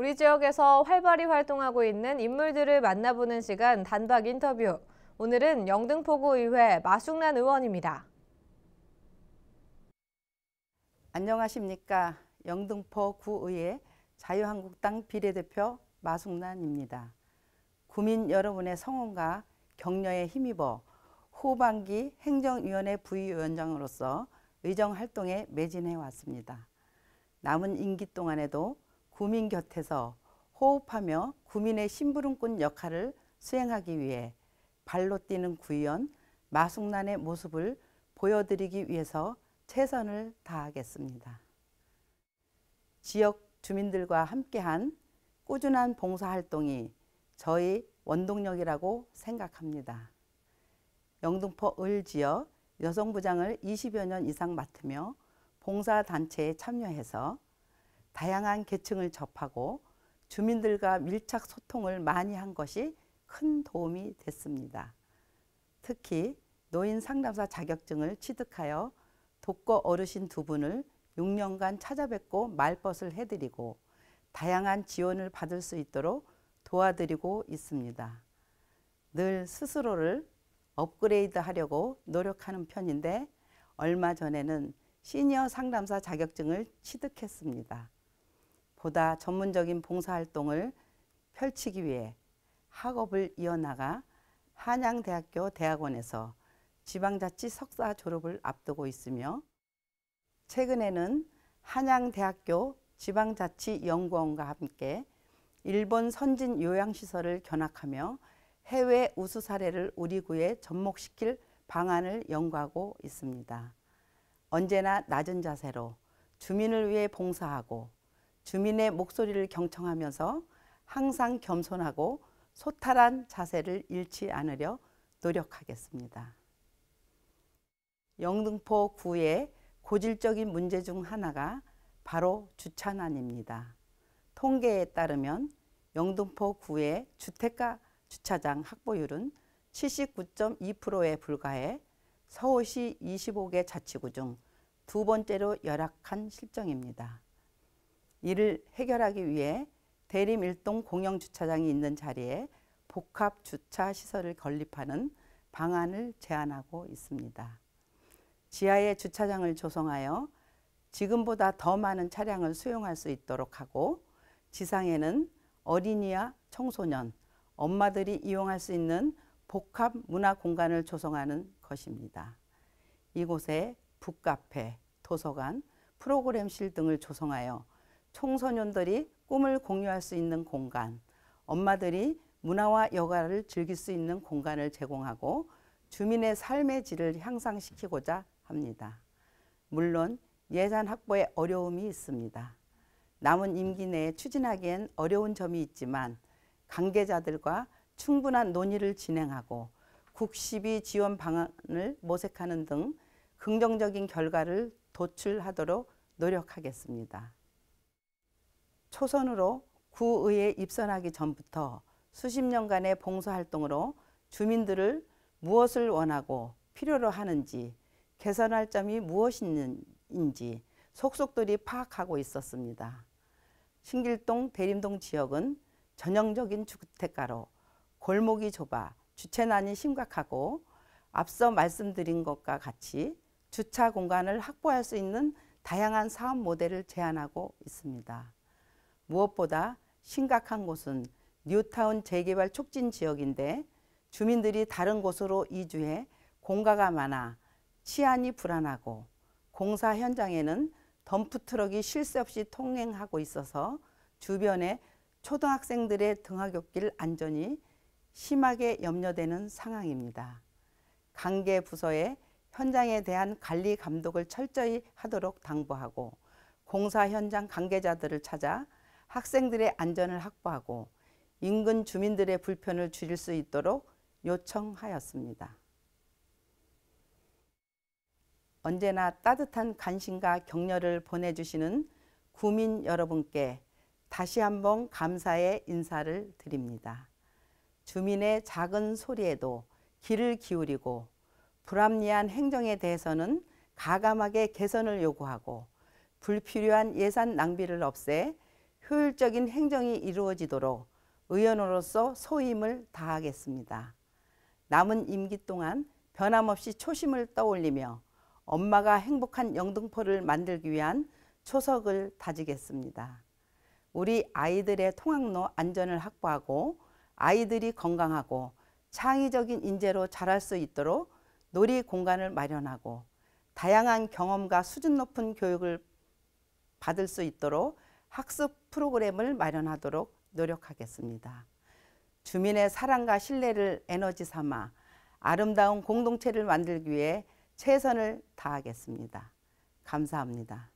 우리 지역에서 활발히 활동하고 있는 인물들을 만나보는 시간 단박 인터뷰. 오늘은 영등포구의회 마숙란 의원입니다. 안녕하십니까. 영등포구의회 자유한국당 비례대표 마숙란입니다. 구민 여러분의 성원과 격려에 힘입어 후반기 행정위원회 부위원장으로서 의정 활동에 매진해 왔습니다. 남은 임기 동안에도 구민 곁에서 호흡하며 구민의 심부름꾼 역할을 수행하기 위해 발로 뛰는 구의원 마숙란의 모습을 보여드리기 위해서 최선을 다하겠습니다. 지역 주민들과 함께한 꾸준한 봉사활동이 저희 원동력이라고 생각합니다. 영등포 을 지역 여성부장을 20여 년 이상 맡으며 봉사단체에 참여해서 다양한 계층을 접하고 주민들과 밀착 소통을 많이 한 것이 큰 도움이 됐습니다. 특히 노인 상담사 자격증을 취득하여 독거 어르신 두 분을 6년간 찾아뵙고 말벗을 해드리고 다양한 지원을 받을 수 있도록 도와드리고 있습니다. 늘 스스로를 업그레이드 하려고 노력하는 편인데 얼마 전에는 시니어 상담사 자격증을 취득했습니다. 보다 전문적인 봉사활동을 펼치기 위해 학업을 이어나가 한양대학교 대학원에서 지방자치 석사 졸업을 앞두고 있으며 최근에는 한양대학교 지방자치연구원과 함께 일본 선진 요양시설을 견학하며 해외 우수 사례를 우리 구에 접목시킬 방안을 연구하고 있습니다. 언제나 낮은 자세로 주민을 위해 봉사하고 주민의 목소리를 경청하면서 항상 겸손하고 소탈한 자세를 잃지 않으려 노력하겠습니다. 영등포 구의 고질적인 문제 중 하나가 바로 주차난입니다. 통계에 따르면 영등포 구의 주택가 주차장 확보율은 79.2%에 불과해 서울시 25개 자치구 중 두 번째로 열악한 실정입니다. 이를 해결하기 위해 대림 일동 공영 주차장이 있는 자리에 복합 주차 시설을 건립하는 방안을 제안하고 있습니다. 지하에 주차장을 조성하여 지금보다 더 많은 차량을 수용할 수 있도록 하고 지상에는 어린이와 청소년, 엄마들이 이용할 수 있는 복합 문화 공간을 조성하는 것입니다. 이곳에 북카페, 도서관, 프로그램실 등을 조성하여 청소년들이 꿈을 공유할 수 있는 공간, 엄마들이 문화와 여가를 즐길 수 있는 공간을 제공하고 주민의 삶의 질을 향상시키고자 합니다. 물론 예산 확보에 어려움이 있습니다. 남은 임기 내에 추진하기엔 어려운 점이 있지만 관계자들과 충분한 논의를 진행하고 국시비 지원 방안을 모색하는 등 긍정적인 결과를 도출하도록 노력하겠습니다. 초선으로 구의에 입선하기 전부터 수십 년간의 봉사활동으로 주민들을 무엇을 원하고 필요로 하는지 개선할 점이 무엇인지 속속들이 파악하고 있었습니다. 신길동 대림동 지역은 전형적인 주택가로 골목이 좁아 주체난이 심각하고 앞서 말씀드린 것과 같이 주차 공간을 확보할 수 있는 다양한 사업 모델을 제안하고 있습니다. 무엇보다 심각한 곳은 뉴타운 재개발 촉진 지역인데 주민들이 다른 곳으로 이주해 공가가 많아 치안이 불안하고 공사 현장에는 덤프트럭이 쉴 새 없이 통행하고 있어서 주변에 초등학생들의 등하굣길 안전이 심하게 염려되는 상황입니다. 관계 부서에 현장에 대한 관리 감독을 철저히 하도록 당부하고 공사 현장 관계자들을 찾아 학생들의 안전을 확보하고 인근 주민들의 불편을 줄일 수 있도록 요청하였습니다. 언제나 따뜻한 관심과 격려를 보내주시는 구민 여러분께 다시 한번 감사의 인사를 드립니다. 주민의 작은 소리에도 귀를 기울이고 불합리한 행정에 대해서는 가감하게 개선을 요구하고 불필요한 예산 낭비를 없애 효율적인 행정이 이루어지도록 의원으로서 소임을 다하겠습니다. 남은 임기 동안 변함없이 초심을 떠올리며 엄마가 행복한 영등포를 만들기 위한 초석을 다지겠습니다. 우리 아이들의 통학로 안전을 확보하고 아이들이 건강하고 창의적인 인재로 자랄 수 있도록 놀이 공간을 마련하고 다양한 경험과 수준 높은 교육을 받을 수 있도록 학습 프로그램을 마련하도록 노력하겠습니다. 주민의 사랑과 신뢰를 에너지 삼아 아름다운 공동체를 만들기 위해 최선을 다하겠습니다. 감사합니다.